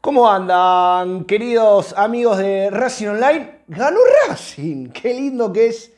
¿Cómo andan, queridos amigos de Racing Online? Ganó Racing, qué lindo que es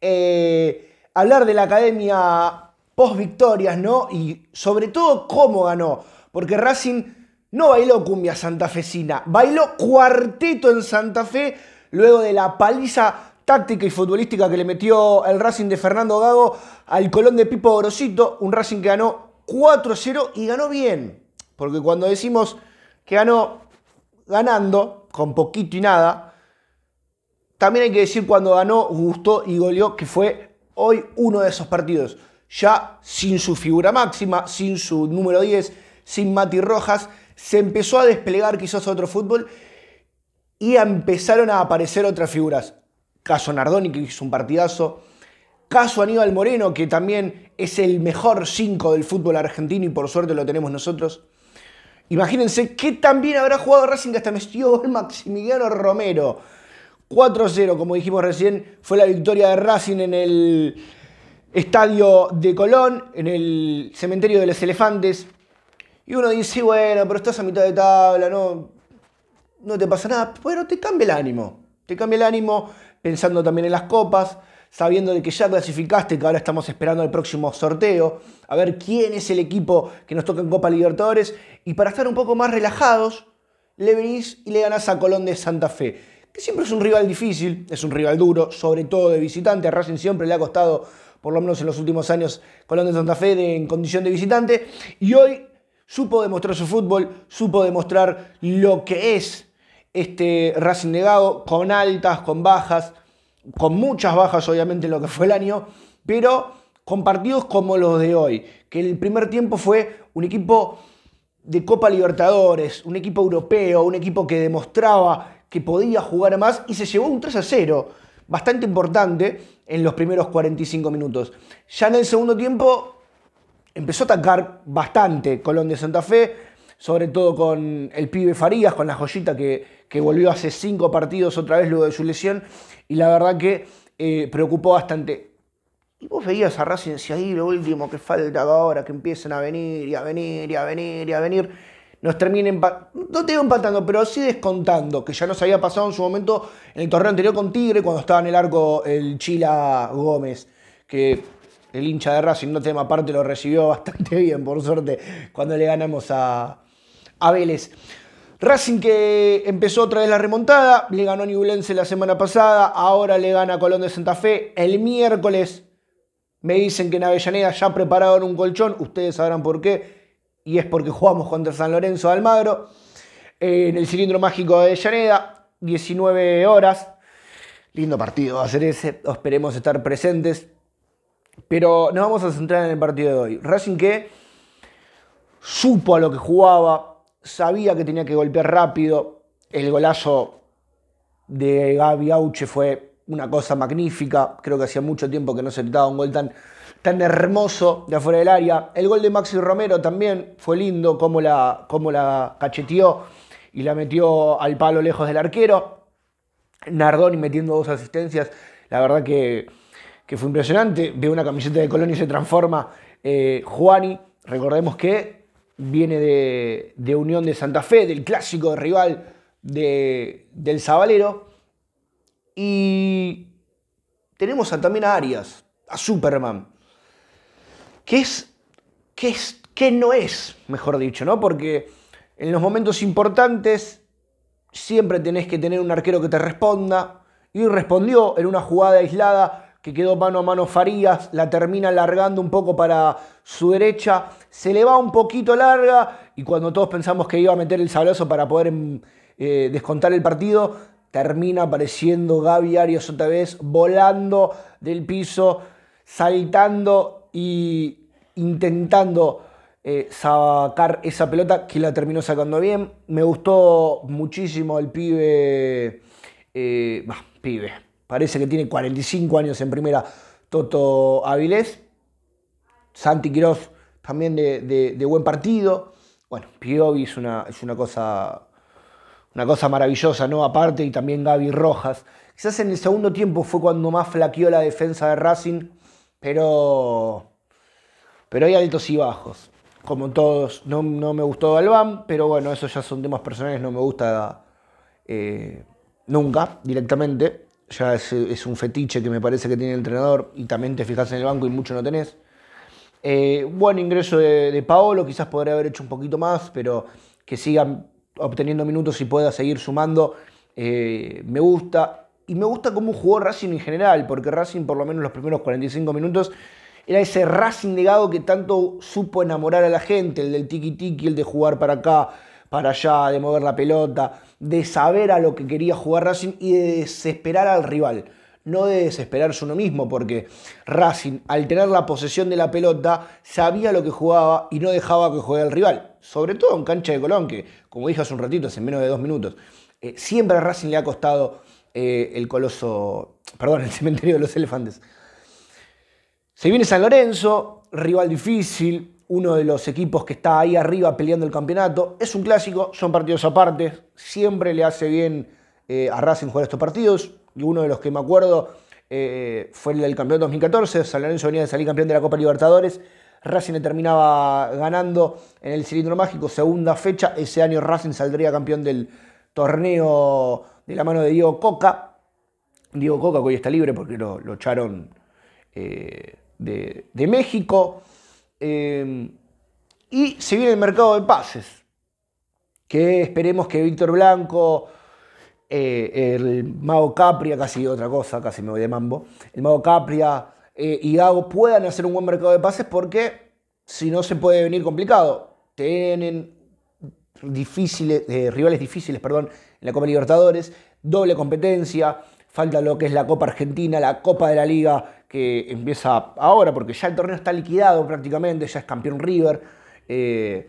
eh, hablar de la academia post victorias, ¿no? Y sobre todo cómo ganó, porque Racing no bailó cumbia santafesina, bailó cuarteto en Santa Fe luego de la paliza táctica y futbolística que le metió el Racing de Fernando Gago al Colón de Pipo Gorosito, un Racing que ganó 4-0 y ganó bien, porque cuando decimos que ganó ganando con poquito y nada. También hay que decir cuando ganó, gustó y goleó, que fue hoy uno de esos partidos. Ya sin su figura máxima, sin su número 10, sin Mati Rojas, se empezó a desplegar quizás otro fútbol y empezaron a aparecer otras figuras. Caso Nardoni, que hizo un partidazo. Caso Aníbal Moreno, que también es el mejor 5 del fútbol argentino y por suerte lo tenemos nosotros. Imagínense qué también habrá jugado Racing que hasta metió el Maximiliano Romero. 4-0, como dijimos recién, fue la victoria de Racing en el estadio de Colón, en el cementerio de los elefantes. Y uno dice, bueno, pero estás a mitad de tabla, no, no te pasa nada. pero te cambia el ánimo. Te cambia el ánimo pensando también en las copas sabiendo de que ya clasificaste, que ahora estamos esperando el próximo sorteo, a ver quién es el equipo que nos toca en Copa Libertadores, y para estar un poco más relajados, le venís y le ganás a Colón de Santa Fe, que siempre es un rival difícil, es un rival duro, sobre todo de visitante, a Racing siempre le ha costado, por lo menos en los últimos años, Colón de Santa Fe en condición de visitante, y hoy supo demostrar su fútbol, supo demostrar lo que es este Racing Negado con altas, con bajas, con muchas bajas obviamente en lo que fue el año, pero con partidos como los de hoy, que el primer tiempo fue un equipo de Copa Libertadores, un equipo europeo, un equipo que demostraba que podía jugar más y se llevó un 3 a 0, bastante importante en los primeros 45 minutos. Ya en el segundo tiempo empezó a atacar bastante Colón de Santa Fe, sobre todo con el pibe Farías, con la joyita que, volvió hace cinco partidos otra vez luego de su lesión, y la verdad que eh, preocupó bastante. Y vos veías a Racing y ahí lo último que falta ahora, que empiecen a venir y a venir y a venir y a venir. Nos termina empatando, no te digo empatando, pero sí descontando, que ya nos había pasado en su momento en el torneo anterior con Tigre, cuando estaba en el arco el Chila Gómez, que el hincha de Racing, no tema aparte, lo recibió bastante bien, por suerte, cuando le ganamos a, a Racing que empezó otra vez la remontada, le ganó a Newlense la semana pasada, ahora le gana a Colón de Santa Fe. El miércoles me dicen que en Avellaneda ya prepararon un colchón, ustedes sabrán por qué, y es porque jugamos contra San Lorenzo de Almagro, eh, en el cilindro mágico de Avellaneda, 19 horas. Lindo partido va a ser ese, esperemos estar presentes. Pero nos vamos a centrar en el partido de hoy. Racing que supo a lo que jugaba, sabía que tenía que golpear rápido. El golazo de Gaby Auche fue una cosa magnífica. Creo que hacía mucho tiempo que no se daba un gol tan, tan hermoso de afuera del área. El gol de Maxi Romero también fue lindo, cómo la, cómo la cacheteó y la metió al palo lejos del arquero. Nardoni metiendo dos asistencias. La verdad que, fue impresionante. Ve una camiseta de Colón y se transforma eh, Juani. Recordemos que viene de, Unión de Santa Fe, del clásico rival de, del Zabalero. Y tenemos también a Arias, a Superman. que es? ¿Qué es? no es? Mejor dicho, ¿no? Porque en los momentos importantes siempre tenés que tener un arquero que te responda. Y respondió en una jugada aislada que quedó mano a mano Farías, la termina alargando un poco para su derecha, se le va un poquito larga y cuando todos pensamos que iba a meter el sablazo para poder mm, eh, descontar el partido, termina apareciendo Gaby Arias otra vez, volando del piso, saltando y intentando eh, sacar esa pelota que la terminó sacando bien. Me gustó muchísimo el pibe, eh, pibe, parece que tiene 45 años en primera, Toto Avilés. Santi Quiroz también de, buen partido. Bueno, Piovi es una, es una cosa una cosa maravillosa, ¿no? Aparte, y también Gaby Rojas. Quizás en el segundo tiempo fue cuando más flaqueó la defensa de Racing, pero. Pero hay altos y bajos. Como todos, no, me gustó Galván, pero bueno, esos ya son temas personales, no me gusta eh, nunca directamente ya es, un fetiche que me parece que tiene el entrenador y también te fijas en el banco y mucho no tenés. Eh, buen ingreso de, Paolo, quizás podría haber hecho un poquito más, pero que siga obteniendo minutos y pueda seguir sumando, eh, me gusta. Y me gusta cómo jugó Racing en general, porque Racing por lo menos los primeros 45 minutos era ese Racing negado que tanto supo enamorar a la gente, el del tiki-tiki, el de jugar para acá, para allá, de mover la pelota de saber a lo que quería jugar Racing y de desesperar al rival. No de desesperarse uno mismo, porque Racing, al tener la posesión de la pelota, sabía lo que jugaba y no dejaba que jugara el rival. Sobre todo en cancha de Colón, que, como dije hace un ratito, hace menos de dos minutos, eh, siempre a Racing le ha costado eh, el coloso, perdón, el cementerio de los elefantes. Se viene San Lorenzo, rival difícil, uno de los equipos que está ahí arriba peleando el campeonato. Es un clásico, son partidos aparte. Siempre le hace bien eh, a Racing jugar estos partidos. Y uno de los que me acuerdo eh, fue el del campeón 2014. San Lorenzo venía de salir campeón de la Copa Libertadores. Racing le terminaba ganando en el cilindro mágico, segunda fecha. Ese año Racing saldría campeón del torneo de la mano de Diego Coca. Diego Coca, que hoy está libre porque lo, echaron eh, de México. Em, y se viene el mercado de pases, que esperemos que Víctor Blanco, eh, el Mago Capria, casi otra cosa, casi me voy de mambo, el Mago Capria eh, y Gago puedan hacer un buen mercado de pases porque si no se puede venir complicado. Tienen difíciles, eh, rivales difíciles perdón, en la Copa Libertadores, doble competencia, falta lo que es la Copa Argentina, la Copa de la Liga, que empieza ahora, porque ya el torneo está liquidado prácticamente, ya es campeón River. Eh,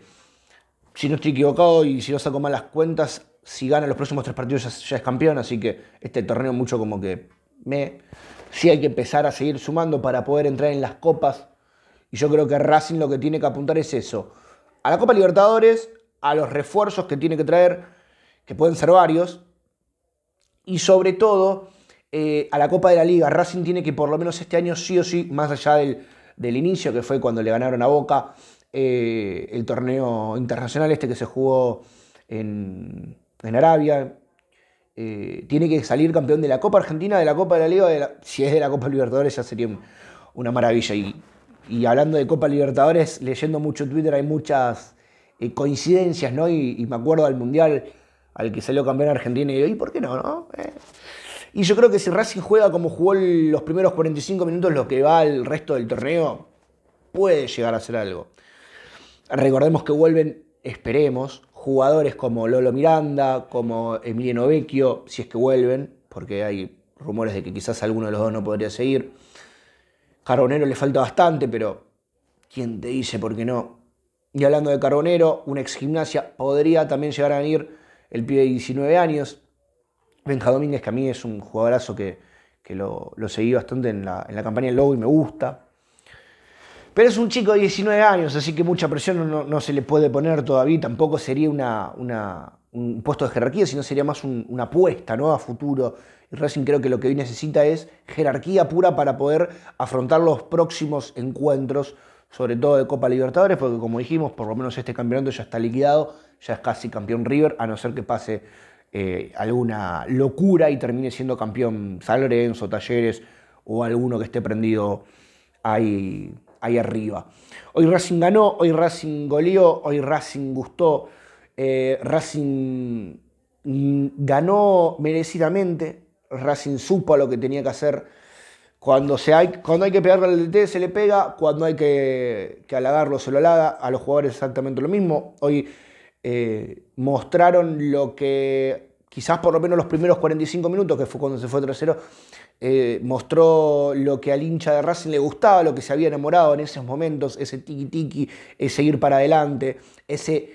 si no estoy equivocado y si no saco malas las cuentas, si gana los próximos tres partidos ya, ya, es campeón, así que este torneo mucho como que me... Sí hay que empezar a seguir sumando para poder entrar en las copas. Y yo creo que Racing lo que tiene que apuntar es eso. A la Copa Libertadores, a los refuerzos que tiene que traer, que pueden ser varios. Y sobre todo eh, a la Copa de la Liga. Racing tiene que por lo menos este año sí o sí, más allá del, inicio, que fue cuando le ganaron a Boca eh, el torneo internacional este que se jugó en, Arabia. Eh, tiene que salir campeón de la Copa Argentina, de la Copa de la Liga, si es de la Copa Libertadores ya sería una maravilla. Y, hablando de Copa Libertadores, leyendo mucho Twitter hay muchas coincidencias, ¿no? Y, me acuerdo al Mundial al que salió campeón Argentina y digo, ¿y por qué no? no? Y yo creo que si Racing juega como jugó los primeros 45 minutos, lo que va al resto del torneo, puede llegar a ser algo. Recordemos que vuelven, esperemos, jugadores como Lolo Miranda, como Emiliano Vecchio, si es que vuelven, porque hay rumores de que quizás alguno de los dos no podría seguir. Carbonero le falta bastante, pero ¿quién te dice por qué no? Y hablando de Carbonero, una ex gimnasia podría también llegar a venir el pibe de 19 años. Benja Domínguez, que a mí es un jugadorazo que, lo, seguí bastante en la, campaña del logo y me gusta. Pero es un chico de 19 años, así que mucha presión no, se le puede poner todavía. Tampoco sería una, una, un puesto de jerarquía, sino sería más una apuesta ¿no? a futuro. Y Racing creo que lo que hoy necesita es jerarquía pura para poder afrontar los próximos encuentros, sobre todo de Copa Libertadores, porque como dijimos, por lo menos este campeonato ya está liquidado, ya es casi campeón River, a no ser que pase eh, alguna locura y termine siendo campeón San Lorenzo, Talleres o alguno que esté prendido ahí, ahí arriba. Hoy Racing ganó, hoy Racing goleó, hoy Racing gustó, eh, Racing ganó merecidamente, Racing supo lo que tenía que hacer. Cuando, se hay, cuando hay que pegarle al DT se le pega, cuando hay que, que halagarlo se lo halaga, a los jugadores exactamente lo mismo. Hoy eh, mostraron lo que quizás por lo menos los primeros 45 minutos, que fue cuando se fue trasero eh, mostró lo que al hincha de Racing le gustaba, lo que se había enamorado en esos momentos, ese tiki-tiki, ese ir para adelante, ese,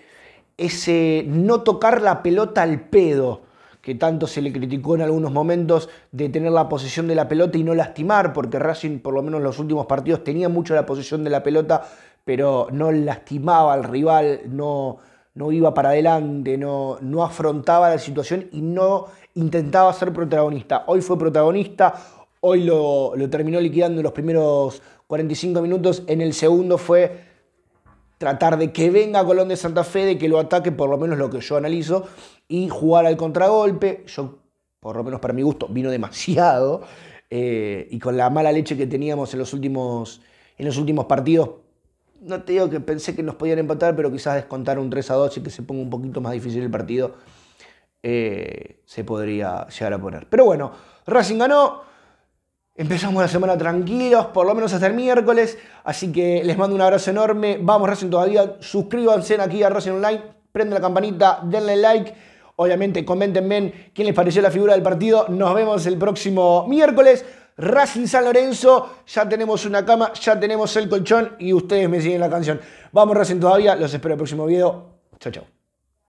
ese no tocar la pelota al pedo que tanto se le criticó en algunos momentos de tener la posesión de la pelota y no lastimar, porque Racing por lo menos en los últimos partidos tenía mucho la posesión de la pelota, pero no lastimaba al rival, no, no iba para adelante, no, no afrontaba la situación y no intentaba ser protagonista. Hoy fue protagonista, hoy lo, terminó liquidando en los primeros 45 minutos, en el segundo fue tratar de que venga Colón de Santa Fe, de que lo ataque, por lo menos lo que yo analizo, y jugar al contragolpe. Yo, por lo menos para mi gusto, vino demasiado. Eh, y con la mala leche que teníamos en los últimos, en los últimos partidos, no te digo que pensé que nos podían empatar, pero quizás descontar un 3 a 2 y que se ponga un poquito más difícil el partido, eh, se podría llegar a poner. Pero bueno, Racing ganó. Empezamos la semana tranquilos, por lo menos hasta el miércoles. Así que les mando un abrazo enorme. Vamos, Racing todavía. Suscríbanse aquí a Racing Online. Prenden la campanita, denle like. Obviamente, comentenme quién les pareció la figura del partido. Nos vemos el próximo miércoles. Racing San Lorenzo, ya tenemos una cama, ya tenemos el colchón y ustedes me siguen la canción. Vamos Racing todavía, los espero el próximo video. Chao, chao.